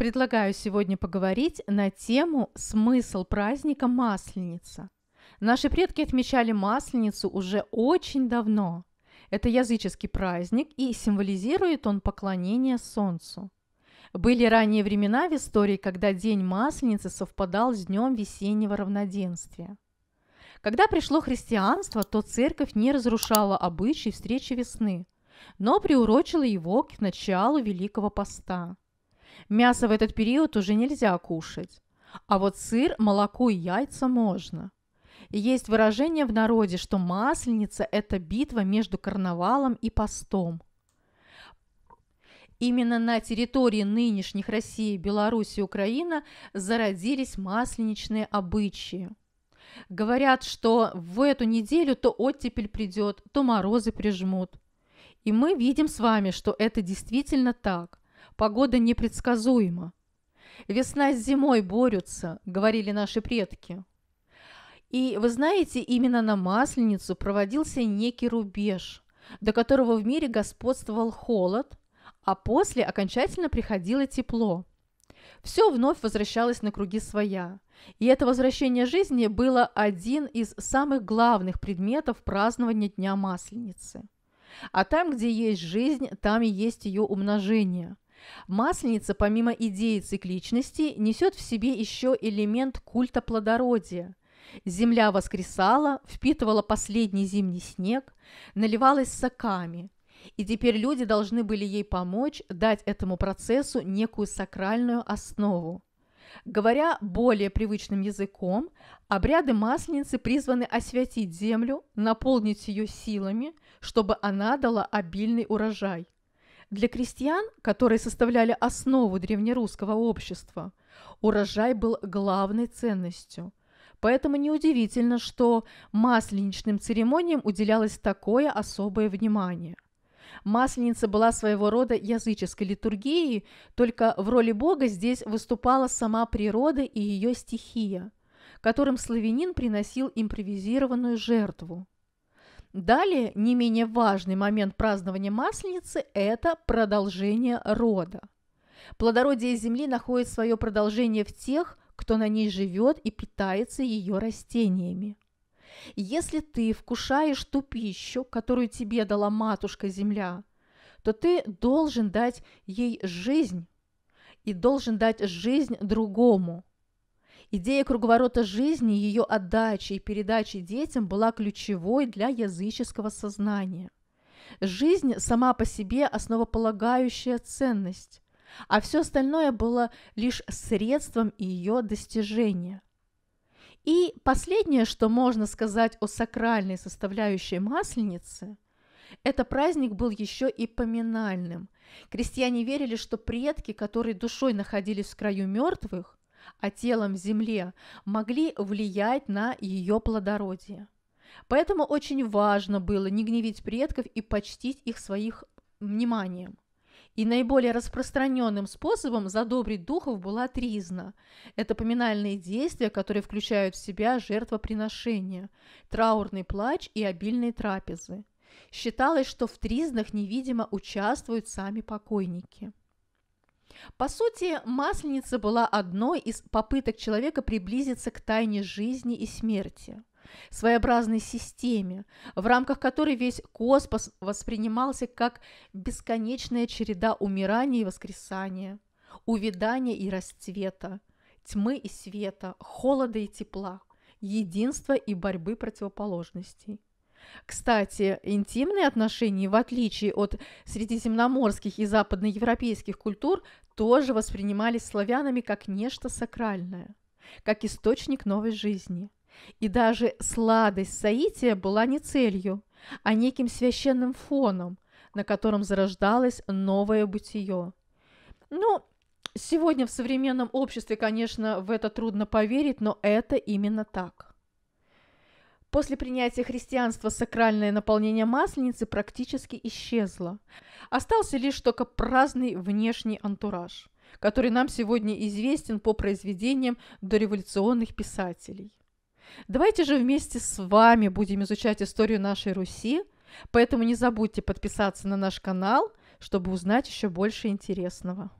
Предлагаю сегодня поговорить на тему «Смысл праздника Масленица». Наши предки отмечали Масленицу уже очень давно. Это языческий праздник, и символизирует он поклонение Солнцу. Были ранние времена в истории, когда день Масленицы совпадал с днем весеннего равноденствия. Когда пришло христианство, то церковь не разрушала обычай встречи весны, но приурочила его к началу Великого Поста – Мясо в этот период уже нельзя кушать. А вот сыр, молоко и яйца можно. есть выражение в народе, что масленица – это битва между карнавалом и постом. Именно на территории нынешних России, Беларуси и Украина зародились масленичные обычаи. Говорят, что в эту неделю то оттепель придет, то морозы прижмут. И мы видим с вами, что это действительно так. Погода непредсказуема. Весна с зимой борются, говорили наши предки. И вы знаете, именно на Масленицу проводился некий рубеж, до которого в мире господствовал холод, а после окончательно приходило тепло. Все вновь возвращалось на круги своя, и это возвращение жизни было один из самых главных предметов празднования Дня Масленицы. А там, где есть жизнь, там и есть ее умножение – Масленица, помимо идеи цикличности, несет в себе еще элемент культа плодородия. Земля воскресала, впитывала последний зимний снег, наливалась соками, и теперь люди должны были ей помочь дать этому процессу некую сакральную основу. Говоря более привычным языком, обряды масленицы призваны освятить землю, наполнить ее силами, чтобы она дала обильный урожай – для крестьян, которые составляли основу древнерусского общества, урожай был главной ценностью. Поэтому неудивительно, что масленичным церемониям уделялось такое особое внимание. Масленица была своего рода языческой литургией, только в роли бога здесь выступала сама природа и ее стихия, которым славянин приносил импровизированную жертву – Далее, не менее важный момент празднования Масленицы – это продолжение рода. Плодородие земли находит свое продолжение в тех, кто на ней живет и питается ее растениями. Если ты вкушаешь ту пищу, которую тебе дала матушка-земля, то ты должен дать ей жизнь и должен дать жизнь другому – Идея круговорота жизни, ее отдачи и передачи детям была ключевой для языческого сознания. Жизнь сама по себе основополагающая ценность, а все остальное было лишь средством ее достижения. И последнее, что можно сказать о сакральной составляющей Масленицы – этот праздник был еще и поминальным. Крестьяне верили, что предки, которые душой находились в краю мертвых, а телом в земле, могли влиять на ее плодородие. Поэтому очень важно было не гневить предков и почтить их своих вниманием. И наиболее распространенным способом задобрить духов была тризна. Это поминальные действия, которые включают в себя жертвоприношения, траурный плач и обильные трапезы. Считалось, что в тризнах невидимо участвуют сами покойники. По сути, Масленица была одной из попыток человека приблизиться к тайне жизни и смерти, своеобразной системе, в рамках которой весь космос воспринимался как бесконечная череда умирания и воскресания, увядания и расцвета, тьмы и света, холода и тепла, единства и борьбы противоположностей. Кстати, интимные отношения, в отличие от средиземноморских и западноевропейских культур, тоже воспринимались славянами как нечто сакральное, как источник новой жизни. И даже сладость соития была не целью, а неким священным фоном, на котором зарождалось новое бытие. Ну, сегодня в современном обществе, конечно, в это трудно поверить, но это именно так. После принятия христианства сакральное наполнение масленицы практически исчезло. Остался лишь только праздный внешний антураж, который нам сегодня известен по произведениям дореволюционных писателей. Давайте же вместе с вами будем изучать историю нашей Руси, поэтому не забудьте подписаться на наш канал, чтобы узнать еще больше интересного.